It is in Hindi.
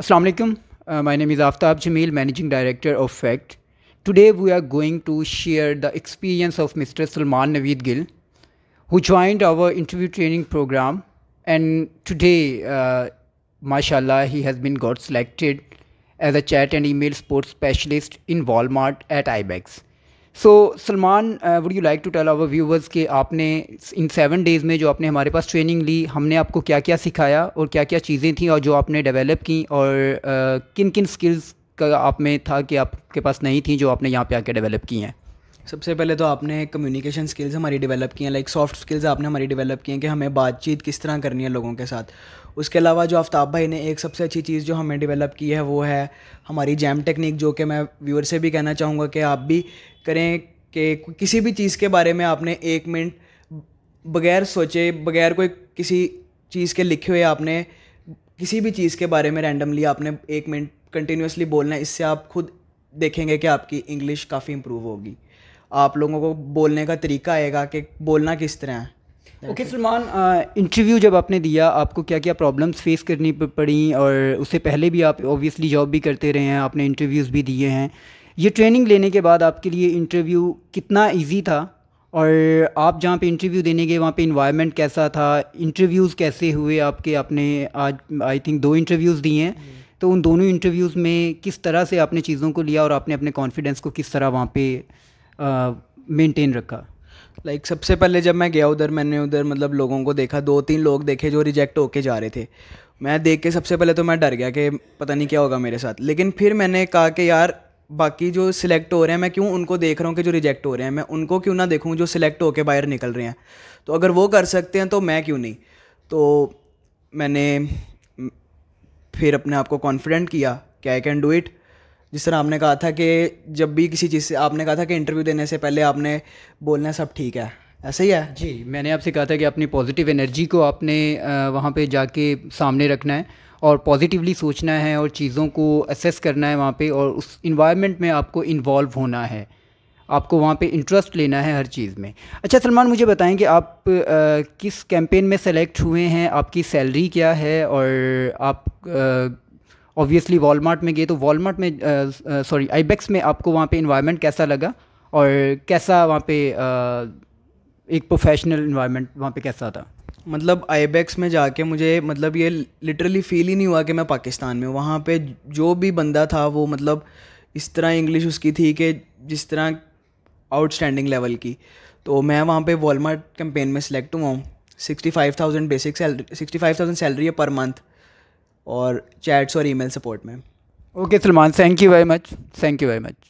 Assalamu alaikum. Uh, my name is Aftab Jamil, Managing Director of FACT. Today we are going to share the experience of Mr. Salman Naveed Gill, who joined our interview training program. And today, uh, mashallah, he has been got selected as a chat and email sports specialist in Walmart at IBEX. So Salman would you like to tell our viewers कि आपने इन सेवन डेज़ में जो आपने हमारे पास ट्रेनिंग ली हमने आपको क्या क्या सिखाया और क्या क्या चीज़ें थी और जो आपने डेवलप की और uh, किन किन स्किल्स का आप में था कि आपके पास नहीं थी जो आपने यहाँ पे आके डेवलप की हैं सबसे पहले तो आपने कम्युनिकेशन स्किल्स हमारी डेवलप की हैं लाइक सॉफ्ट स्किल्स आपने हमारी डेवलप की हैं कि हमें बातचीत किस तरह करनी है लोगों के साथ उसके अलावा जो आफ्ताब भाई ने एक सबसे अच्छी चीज़ जो हमें डेवलप की है वो है हमारी जैम टेक्निक जो कि मैं व्यूअर से भी कहना चाहूँगा कि आप भी करें कि किसी भी चीज़ के बारे में आपने एक मिनट बगैर सोचे बगैर कोई किसी चीज़ के लिखे हुए आपने किसी भी चीज़ के बारे में रैंडमली आपने एक मिनट कंटिन्यूसली बोलना है इससे आप खुद देखेंगे कि आपकी इंग्लिश काफ़ी इम्प्रूव होगी आप लोगों को बोलने का तरीका आएगा कि बोलना किस तरह है ओके सलमान इंटरव्यू जब आपने दिया आपको क्या क्या प्रॉब्लम्स फेस करनी पड़ी और उससे पहले भी आप ऑब्वियसली जॉब भी करते रहे हैं आपने इंटरव्यूज़ भी दिए हैं ये ट्रेनिंग लेने के बाद आपके लिए इंटरव्यू कितना इजी था और आप जहाँ पे इंटरव्यू देने गए वहाँ पे इन्वायरमेंट कैसा था इंटरव्यूज़ कैसे हुए आपके आपने आज आई थिंक दो इंटरव्यूज़ दिए हैं तो उन दोनों इंटरव्यूज़ में किस तरह से आपने चीज़ों को लिया और आपने अपने कॉन्फिडेंस को किस तरह वहाँ पर मेंटेन रखा लाइक like, सबसे पहले जब मैं गया उधर मैंने उधर मतलब लोगों को देखा दो तीन लोग देखे जो रिजेक्ट होके जा रहे थे मैं देख के सबसे पहले तो मैं डर गया कि पता नहीं क्या होगा मेरे साथ लेकिन फिर मैंने कहा कि यार बाकी जो सिलेक्ट हो रहे हैं मैं क्यों उनको देख रहा हूँ कि जो रिजेक्ट हो रहे हैं मैं उनको क्यों ना देखूँ जो सिलेक्ट होकर बाहर निकल रहे हैं तो अगर वो कर सकते हैं तो मैं क्यों नहीं तो मैंने फिर अपने आप को कॉन्फिडेंट किया कि आई कैन डू इट जिस तरह आपने कहा था कि जब भी किसी चीज़ से आपने कहा था कि इंटरव्यू देने से पहले आपने बोलना सब ठीक है ऐसा ही है जी मैंने आपसे कहा था कि अपनी पॉजिटिव एनर्जी को आपने वहाँ पे जाके सामने रखना है और पॉजिटिवली सोचना है और चीज़ों को असेस करना है वहाँ पे और उस इन्वायरमेंट में आपको इन्वॉल्व होना है आपको वहाँ पे इंटरेस्ट लेना है हर चीज़ में अच्छा सलमान मुझे बताएं कि आप आ, किस कैंपेन में सेलेक्ट हुए हैं आपकी सैलरी क्या है और आप आ, ऑब्वियसली वॉलमार्ट में गए तो वॉलमार्ट में सॉरी uh, आईबेक्स uh, में आपको वहाँ पे इन्वायरमेंट कैसा लगा और कैसा वहाँ पे uh, एक प्रोफेशनल इन्वायरमेंट वहाँ पे कैसा था मतलब आईबैक्स में जाके मुझे मतलब ये लिटरली फील ही नहीं हुआ कि मैं पाकिस्तान में वहाँ पे जो भी बंदा था वो मतलब इस तरह इंग्लिश उसकी थी कि जिस तरह आउटस्टैंडिंग लेवल की तो मैं वहाँ पे वॉलमार्ट कैंपेन में सेलेक्ट हुआ हूँ sixty five thousand basic salary sixty five thousand salary है पर मंथ और चैट्स और ईमेल सपोर्ट में okay Salman thank you very much thank you very much